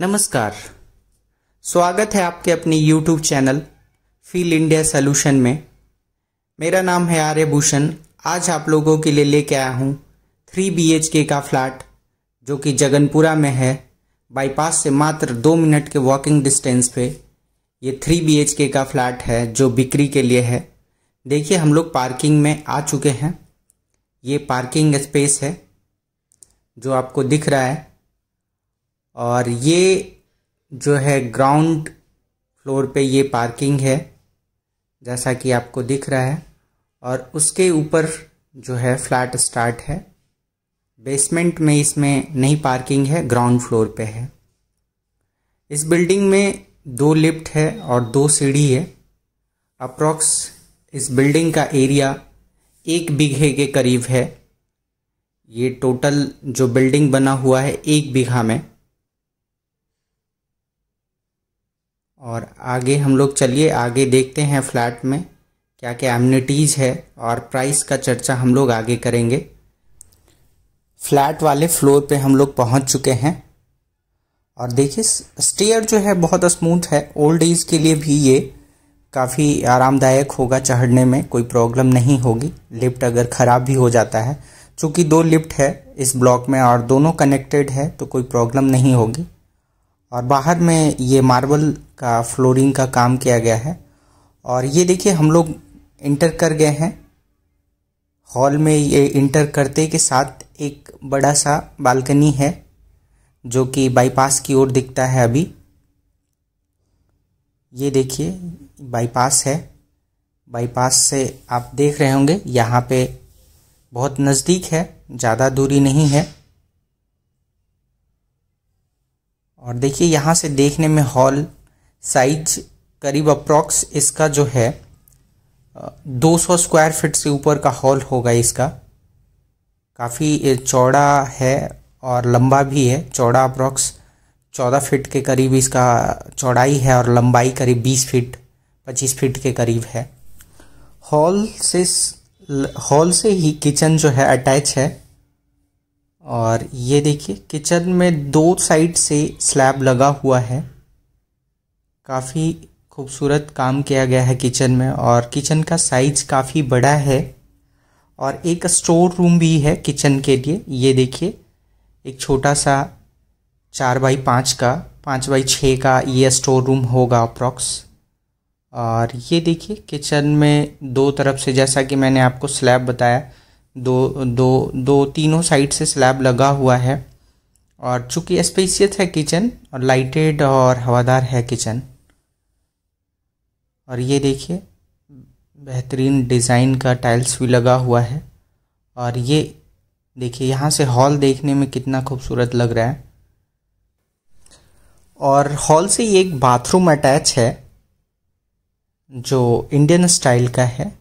नमस्कार स्वागत है आपके अपने YouTube channel feel India solution में मेरा नाम है आर्यभूषण आज आप लोगों के लिए लेके आया हूँ थ्री बी का फ्लैट जो कि जगनपुरा में है बाईपास से मात्र दो मिनट के वॉकिंग डिस्टेंस पे ये थ्री बी का फ्लैट है जो बिक्री के लिए है देखिए हम लोग पार्किंग में आ चुके हैं ये पार्किंग स्पेस है जो आपको दिख रहा है और ये जो है ग्राउंड फ्लोर पे ये पार्किंग है जैसा कि आपको दिख रहा है और उसके ऊपर जो है फ्लैट स्टार्ट है बेसमेंट में इसमें नहीं पार्किंग है ग्राउंड फ्लोर पे है इस बिल्डिंग में दो लिफ्ट है और दो सीढ़ी है अप्रॉक्स इस बिल्डिंग का एरिया एक बीघे के करीब है ये टोटल जो बिल्डिंग बना हुआ है एक बीघा में और आगे हम लोग चलिए आगे देखते हैं फ्लैट में क्या क्या एमनिटीज़ है और प्राइस का चर्चा हम लोग आगे करेंगे फ्लैट वाले फ्लोर पे हम लोग पहुंच चुके हैं और देखिए स्टेयर जो है बहुत स्मूथ है ओल्ड एज के लिए भी ये काफ़ी आरामदायक होगा चढ़ने में कोई प्रॉब्लम नहीं होगी लिफ्ट अगर ख़राब भी हो जाता है चूँकि दो लिफ्ट है इस ब्लॉक में और दोनों कनेक्टेड है तो कोई प्रॉब्लम नहीं होगी और बाहर में ये मार्बल का फ्लोरिंग का काम किया गया है और ये देखिए हम लोग इंटर कर गए हैं हॉल में ये इंटर करते के साथ एक बड़ा सा बालकनी है जो कि बाईपास की ओर दिखता है अभी ये देखिए बाईपास है बाईपास से आप देख रहे होंगे यहाँ पे बहुत नज़दीक है ज़्यादा दूरी नहीं है और देखिए यहाँ से देखने में हॉल साइज करीब अप्रॉक्स इसका जो है 200 स्क्वायर फीट से ऊपर का हॉल होगा इसका काफ़ी चौड़ा है और लंबा भी है चौड़ा अप्रॉक्स चौदह फीट के करीब इसका चौड़ाई है और लंबाई करीब बीस फीट पच्चीस फीट के करीब है हॉल से हॉल से ही किचन जो है अटैच है और ये देखिए किचन में दो साइड से स्लैब लगा हुआ है काफ़ी खूबसूरत काम किया गया है किचन में और किचन का साइज काफ़ी बड़ा है और एक स्टोर रूम भी है किचन के लिए ये देखिए एक छोटा सा चार बाई पाँच का पाँच बाई छः का ये स्टोर रूम होगा अप्रॉक्स और ये देखिए किचन में दो तरफ से जैसा कि मैंने आपको स्लैब बताया दो दो दो तीनों साइड से स्लैब लगा हुआ है और चूंकि स्पेसियस है किचन और लाइटेड और हवादार है किचन और ये देखिए बेहतरीन डिज़ाइन का टाइल्स भी लगा हुआ है और ये देखिए यहाँ से हॉल देखने में कितना खूबसूरत लग रहा है और हॉल से ये एक बाथरूम अटैच है जो इंडियन स्टाइल का है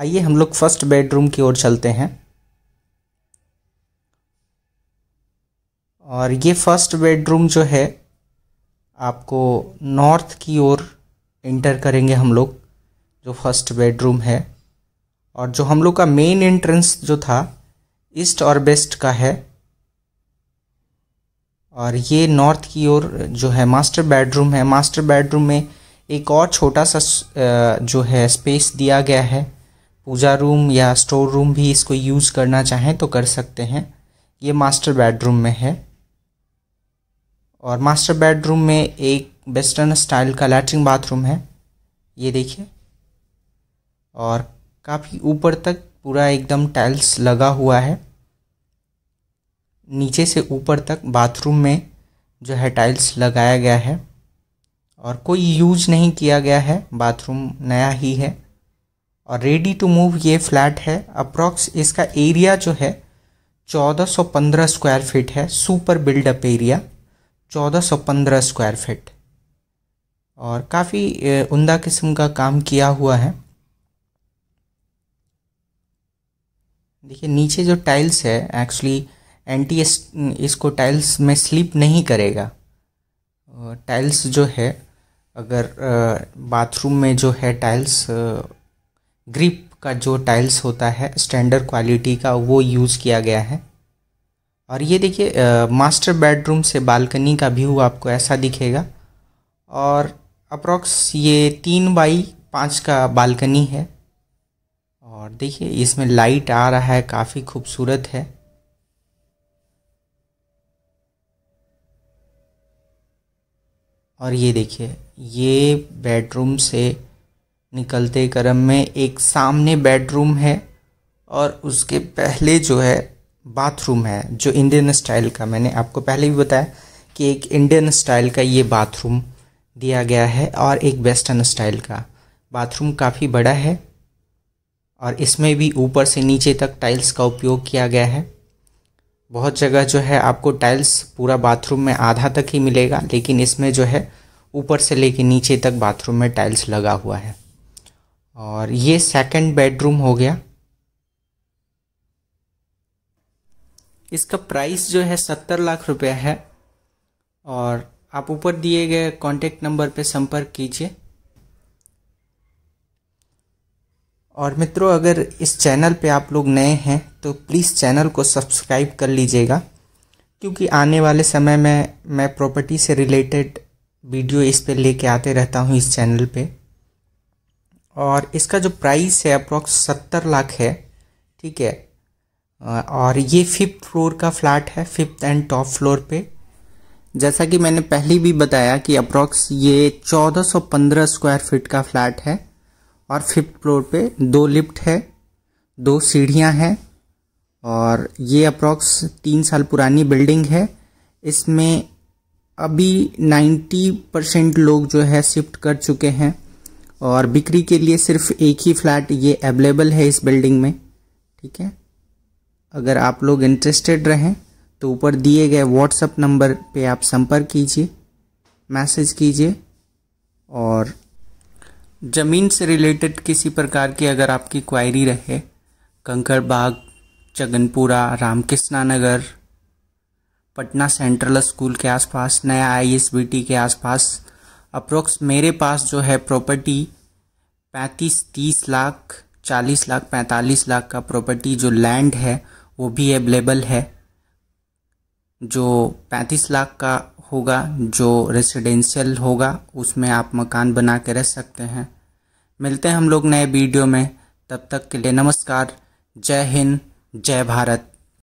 आइए हम लोग फर्स्ट बेडरूम की ओर चलते हैं और ये फर्स्ट बेडरूम जो है आपको नॉर्थ की ओर एंटर करेंगे हम लोग जो फर्स्ट बेडरूम है और जो हम लोग का मेन एंट्रेंस जो था ईस्ट और वेस्ट का है और ये नॉर्थ की ओर जो है मास्टर बेडरूम है मास्टर बेडरूम में एक और छोटा सा जो है स्पेस दिया गया है पूजा रूम या स्टोर रूम भी इसको यूज़ करना चाहें तो कर सकते हैं ये मास्टर बेडरूम में है और मास्टर बेडरूम में एक वेस्टर्न स्टाइल का लैट्रिन बाथरूम है ये देखिए और काफ़ी ऊपर तक पूरा एकदम टाइल्स लगा हुआ है नीचे से ऊपर तक बाथरूम में जो है टाइल्स लगाया गया है और कोई यूज नहीं किया गया है बाथरूम नया ही है और रेडी टू मूव ये फ्लैट है अप्रॉक्स इसका एरिया जो है 1415 स्क्वायर फीट है super buildup area 1415 square feet और काफ़ी उमदा किस्म का काम किया हुआ है देखिए नीचे जो टाइल्स है एक्चुअली एंटी इसको टाइल्स में स्लिप नहीं करेगा टाइल्स जो है अगर बाथरूम में जो है टाइल्स ग्रिप का जो टाइल्स होता है स्टैंडर्ड क्वालिटी का वो यूज़ किया गया है और ये देखिए मास्टर बेडरूम से बालकनी का व्यू आपको ऐसा दिखेगा और अप्रॉक्स ये तीन बाई पाँच का बालकनी है और देखिए इसमें लाइट आ रहा है काफ़ी खूबसूरत है और ये देखिए ये बेडरूम से निकलते क्रम में एक सामने बेडरूम है और उसके पहले जो है बाथरूम है जो इंडियन स्टाइल का मैंने आपको पहले भी बताया कि एक इंडियन स्टाइल का ये बाथरूम दिया गया है और एक वेस्टर्न स्टाइल का बाथरूम काफ़ी बड़ा है और इसमें भी ऊपर से नीचे तक टाइल्स का उपयोग किया गया है बहुत जगह जो है आपको टाइल्स पूरा बाथरूम में आधा तक ही मिलेगा लेकिन इसमें जो है ऊपर से लेके नीचे तक बाथरूम में टाइल्स लगा हुआ है और ये सेकंड बेडरूम हो गया इसका प्राइस जो है सत्तर लाख रुपया है और आप ऊपर दिए गए कॉन्टेक्ट नंबर पे संपर्क कीजिए और मित्रों अगर इस चैनल पे आप लोग नए हैं तो प्लीज़ चैनल को सब्सक्राइब कर लीजिएगा क्योंकि आने वाले समय में मैं प्रॉपर्टी से रिलेटेड वीडियो इस पे लेके आते रहता हूँ इस चैनल पे और इसका जो प्राइस है अप्रॉक्स सत्तर लाख है ठीक है और ये फिफ्थ फ्लोर का फ्लैट है फिफ्थ एंड टॉप फ्लोर पे जैसा कि मैंने पहले भी बताया कि अप्रॉक्स ये चौदह सौ पंद्रह स्क्वायर फिट का फ्लैट है और फिफ्थ फ्लोर पे दो लिफ्ट है दो सीढ़ियां हैं और ये अप्रॉक्स तीन साल पुरानी बिल्डिंग है इसमें अभी नाइन्टी परसेंट लोग जो है शिफ्ट कर चुके हैं और बिक्री के लिए सिर्फ एक ही फ्लैट ये अवेलेबल है इस बिल्डिंग में ठीक है अगर आप लोग इंटरेस्टेड रहें तो ऊपर दिए गए व्हाट्सअप नंबर पे आप संपर्क कीजिए मैसेज कीजिए और ज़मीन से रिलेटेड किसी प्रकार की अगर आपकी क्वायरी रहे Kankarbagh Chaganpura Ramakrishna Nagar Patna central school के आसपास नया आई टी के आसपास अप्रोक्स मेरे पास जो है प्रॉपर्टी पैंतीस तीस लाख चालीस लाख पैंतालीस लाख का प्रॉपर्टी जो लैंड है वो भी अवेलेबल है जो पैंतीस लाख का होगा जो रेसिडेंशियल होगा उसमें आप मकान बना के रह सकते हैं मिलते हैं हम लोग नए वीडियो में तब तक के लिए नमस्कार जय हिंद जय भारत